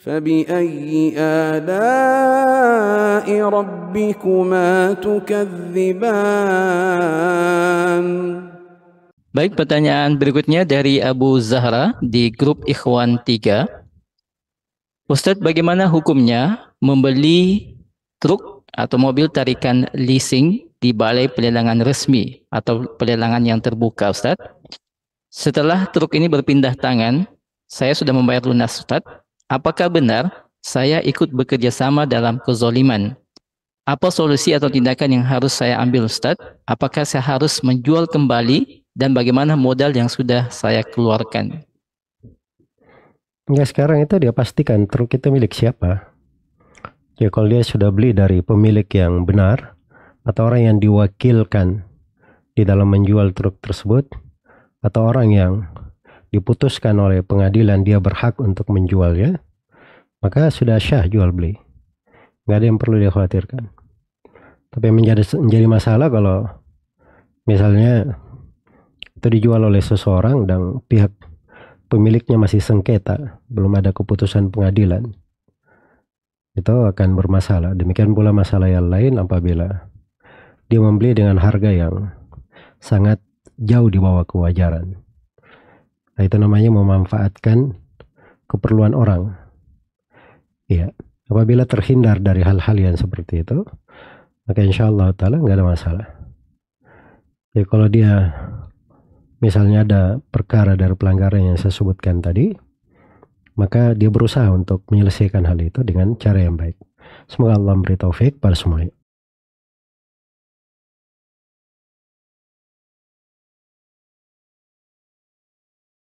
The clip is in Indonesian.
فبأي آلاء ربكما تكذبان Baik, pertanyaan berikutnya dari Abu Zahra di grup Ikhwan 3. Ustadz, bagaimana hukumnya membeli truk atau mobil tarikan leasing di balai pelelangan resmi atau pelelangan yang terbuka, Ustadz? Setelah truk ini berpindah tangan, saya sudah membayar lunas, Ustadz. Apakah benar saya ikut bekerja sama dalam kezoliman? Apa solusi atau tindakan yang harus saya ambil Ustaz? Apakah saya harus menjual kembali dan bagaimana modal yang sudah saya keluarkan? Ya sekarang itu dia pastikan truk itu milik siapa. Ya kalau dia sudah beli dari pemilik yang benar atau orang yang diwakilkan di dalam menjual truk tersebut atau orang yang diputuskan oleh pengadilan dia berhak untuk menjualnya, maka sudah syah jual beli. Nggak ada yang perlu dikhawatirkan. Tapi menjadi, menjadi masalah kalau misalnya itu dijual oleh seseorang dan pihak pemiliknya masih sengketa, belum ada keputusan pengadilan, itu akan bermasalah. Demikian pula masalah yang lain apabila dia membeli dengan harga yang sangat jauh di bawah kewajaran. Nah, itu namanya memanfaatkan keperluan orang. Ya, apabila terhindar dari hal-hal yang seperti itu, maka insya Allah taala nggak ada masalah. Ya kalau dia misalnya ada perkara dari pelanggaran yang saya sebutkan tadi, maka dia berusaha untuk menyelesaikan hal itu dengan cara yang baik. Semoga Allah memberi taufik pada semuanya.